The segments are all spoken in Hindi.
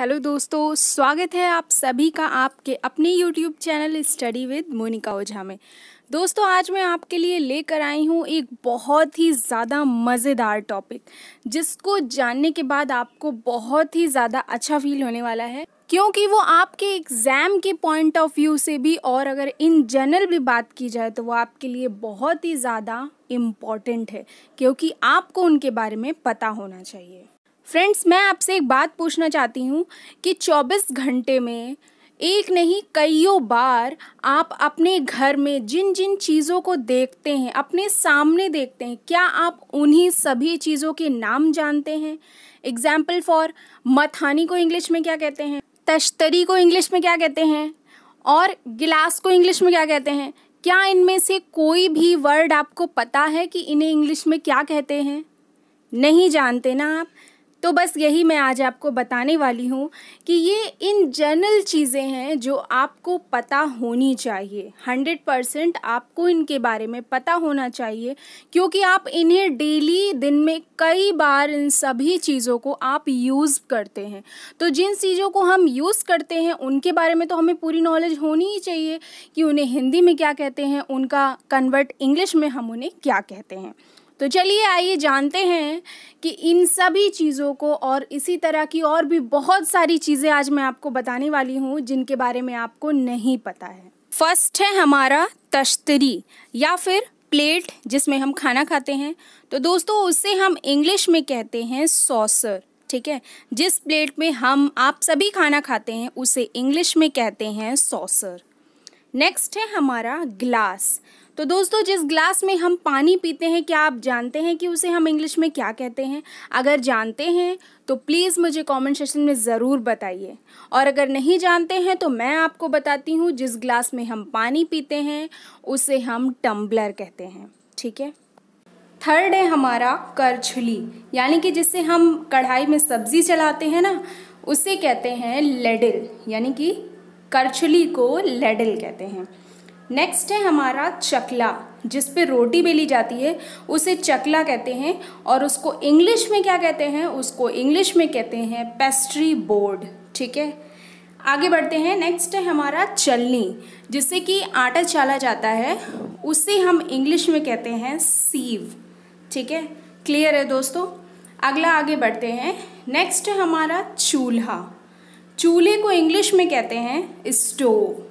हेलो दोस्तों स्वागत है आप सभी का आपके अपने YouTube channel study with Monika Ojha में दोस्तों आज मैं आपके लिए लेकर आई हूँ एक बहुत ही ज़्यादा मज़ेदार टॉपिक जिसको जानने के बाद आपको बहुत ही ज़्यादा अच्छा फील होने वाला है क्योंकि वो आपके एग्ज़ाम के पॉइंट ऑफ व्यू से भी और अगर इन जनरल भी बात की जाए तो वो आपके लिए बहुत ही ज़्यादा इम्पॉर्टेंट है क्योंकि आपको उनके बारे में पता होना चाहिए फ्रेंड्स मैं आपसे एक बात पूछना चाहती हूँ कि 24 घंटे में एक नहीं कईयों बार आप अपने घर में जिन जिन चीज़ों को देखते हैं अपने सामने देखते हैं क्या आप उन्हीं सभी चीज़ों के नाम जानते हैं एग्जाम्पल फॉर मथानी को इंग्लिश में क्या कहते हैं तश्तरी को इंग्लिश में क्या कहते हैं और गिलास को इंग्लिश में क्या कहते हैं क्या इनमें से कोई भी वर्ड आपको पता है कि इन्हें इंग्लिश में क्या कहते हैं नहीं जानते ना आप तो बस यही मैं आज आपको बताने वाली हूँ कि ये इन जनरल चीज़ें हैं जो आपको पता होनी चाहिए हंड्रेड परसेंट आपको इनके बारे में पता होना चाहिए क्योंकि आप इन्हें डेली दिन में कई बार इन सभी चीज़ों को आप यूज़ करते हैं तो जिन चीज़ों को हम यूज़ करते हैं उनके बारे में तो हमें पूरी नॉलेज होनी ही चाहिए कि उन्हें हिंदी में क्या कहते हैं उनका कन्वर्ट इंग्लिश में हम उन्हें क्या कहते हैं तो चलिए आइए जानते हैं कि इन सभी चीज़ों को और इसी तरह की और भी बहुत सारी चीज़ें आज मैं आपको बताने वाली हूँ जिनके बारे में आपको नहीं पता है फर्स्ट है हमारा तश्तरी या फिर प्लेट जिसमें हम खाना खाते हैं तो दोस्तों उसे हम इंग्लिश में कहते हैं सॉसर ठीक है जिस प्लेट में हम आप सभी खाना खाते हैं उसे इंग्लिश में कहते हैं सॉसर नेक्स्ट है हमारा ग्लास तो दोस्तों जिस ग्लास में हम पानी पीते हैं क्या आप जानते हैं कि उसे हम इंग्लिश में क्या कहते हैं अगर जानते हैं तो प्लीज़ मुझे कमेंट सेशन में ज़रूर बताइए और अगर नहीं जानते हैं तो मैं आपको बताती हूँ जिस ग्लास में हम पानी पीते हैं उसे हम टम्बलर कहते हैं ठीक है थर्ड है हमारा करछुली यानी कि जिससे हम कढ़ाई में सब्ज़ी चलाते हैं ना उसे कहते हैं लेडिल यानी कि करछुली को लेडिल कहते हैं नेक्स्ट है हमारा चकला जिस पे रोटी बेली जाती है उसे चकला कहते हैं और उसको इंग्लिश में क्या कहते हैं उसको इंग्लिश में कहते हैं पेस्ट्री बोर्ड ठीक है आगे बढ़ते हैं नेक्स्ट है हमारा चलनी जिससे कि आटा चाला जाता है उसे हम इंग्लिश में कहते हैं सीव ठीक है क्लियर है दोस्तों अगला आगे बढ़ते हैं नेक्स्ट है हमारा चूल्हा चूल्हे को इंग्लिश में कहते हैं स्टोव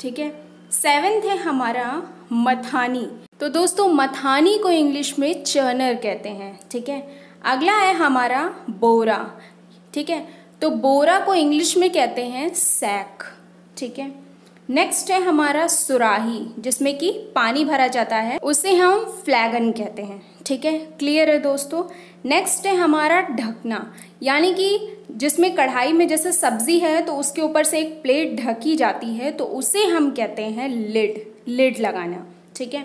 ठीक है सेवेंथ है हमारा मथानी तो दोस्तों मथानी को इंग्लिश में चर्नर कहते हैं ठीक है अगला है हमारा बोरा ठीक है तो बोरा को इंग्लिश में कहते हैं सैक ठीक है नेक्स्ट है हमारा सुराही जिसमें कि पानी भरा जाता है उसे हम फ्लैगन कहते हैं ठीक है क्लियर है दोस्तों नेक्स्ट है हमारा ढकना यानी कि जिसमें कढ़ाई में जैसे सब्जी है तो उसके ऊपर से एक प्लेट ढकी जाती है तो उसे हम कहते हैं लिड लिड लगाना ठीक है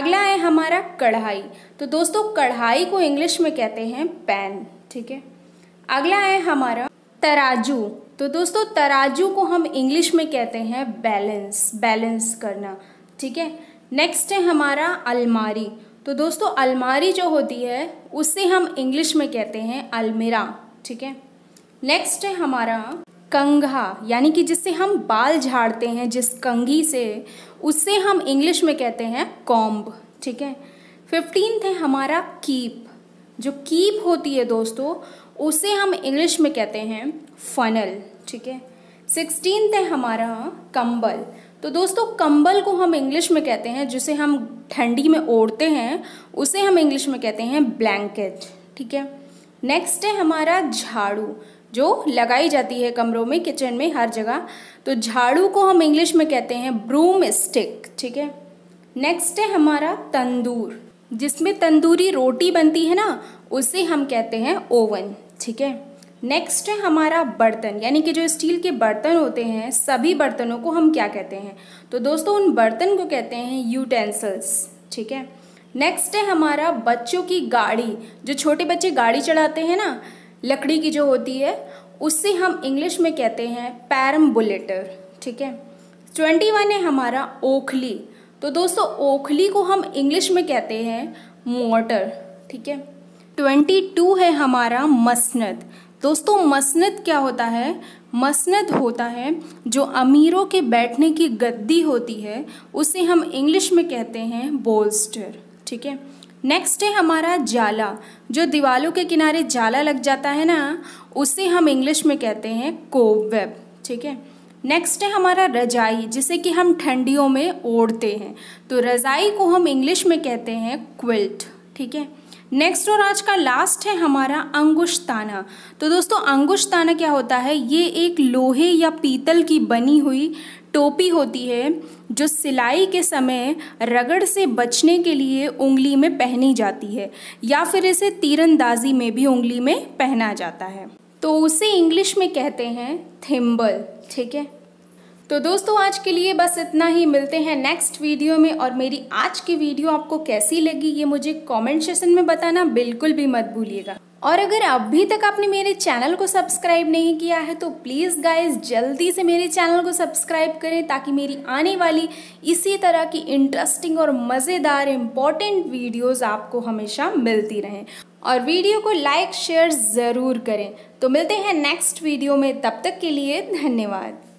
अगला है हमारा कढ़ाई तो दोस्तों कढ़ाई को इंग्लिश में कहते हैं पैन ठीक है अगला है हमारा तराजू तो दोस्तों तराजू को हम इंग्लिश में कहते हैं बैलेंस बैलेंस करना ठीक है नेक्स्ट है हमारा अलमारी तो दोस्तों अलमारी जो होती है उससे हम इंग्लिश में कहते हैं अलमिरा ठीक है नेक्स्ट है हमारा कंघा यानी कि जिससे हम बाल झाड़ते हैं जिस कंघी से उससे हम इंग्लिश में कहते हैं कॉम्ब ठीक है फिफ्टीन है हमारा कीप जो कीप होती है दोस्तों उसे हम इंग्लिश में कहते हैं फनल ठीक है सिक्सटीन है हमारा कंबल तो दोस्तों कंबल को हम इंग्लिश में कहते हैं जिसे हम ठंडी में ओढ़ते हैं उसे हम इंग्लिश में कहते हैं ब्लैंकेट ठीक है नेक्स्ट है हमारा झाड़ू जो लगाई जाती है कमरों में किचन में हर जगह तो झाड़ू को हम इंग्लिश में कहते हैं ब्रूम स्टिक ठीक है नेक्स्ट है हमारा तंदूर जिसमें तंदूरी रोटी बनती है ना उसे हम कहते हैं ओवन ठीक है नेक्स्ट है हमारा बर्तन यानी कि जो स्टील के बर्तन होते हैं सभी बर्तनों को हम क्या कहते हैं तो दोस्तों उन बर्तन को कहते हैं यूटेंसल्स ठीक है नेक्स्ट है हमारा बच्चों की गाड़ी जो छोटे बच्चे गाड़ी चढ़ाते हैं ना लकड़ी की जो होती है उससे हम इंग्लिश में कहते हैं पैरम बुलेटर ठीक है ट्वेंटी वन है हमारा ओखली तो दोस्तों ओखली को हम इंग्लिश में कहते हैं मोटर ठीक है ट्वेंटी टू है हमारा मसनद दोस्तों मसनद क्या होता है मसनद होता है जो अमीरों के बैठने की गद्दी होती है उसे हम इंग्लिश में कहते हैं बोल्स्टर ठीक है नेक्स्ट है हमारा जाला जो दीवालों के किनारे जाला लग जाता है ना उसे हम इंग्लिश में कहते हैं कोवेब ठीक है नेक्स्ट है हमारा रजाई जिसे कि हम ठंडियों में ओढ़ते हैं तो रजाई को हम इंग्लिश में कहते हैं क्विल्ट ठीक है नेक्स्ट और आज का लास्ट है हमारा अंगुश्ताना तो दोस्तों अंगुश्ताना क्या होता है ये एक लोहे या पीतल की बनी हुई टोपी होती है जो सिलाई के समय रगड़ से बचने के लिए उंगली में पहनी जाती है या फिर इसे तीरंदाजी में भी उंगली में पहना जाता है तो उसे इंग्लिश में कहते हैं थिम्बल ठीक है तो दोस्तों आज के लिए बस इतना ही मिलते हैं नेक्स्ट वीडियो में और मेरी आज की वीडियो आपको कैसी लगी ये मुझे कमेंट सेशन में बताना बिल्कुल भी मत भूलिएगा और अगर अभी तक आपने मेरे चैनल को सब्सक्राइब नहीं किया है तो प्लीज़ गाइस जल्दी से मेरे चैनल को सब्सक्राइब करें ताकि मेरी आने वाली इसी तरह की इंटरेस्टिंग और मज़ेदार इम्पॉर्टेंट वीडियोज़ आपको हमेशा मिलती रहें और वीडियो को लाइक शेयर ज़रूर करें तो मिलते हैं नेक्स्ट वीडियो में तब तक के लिए धन्यवाद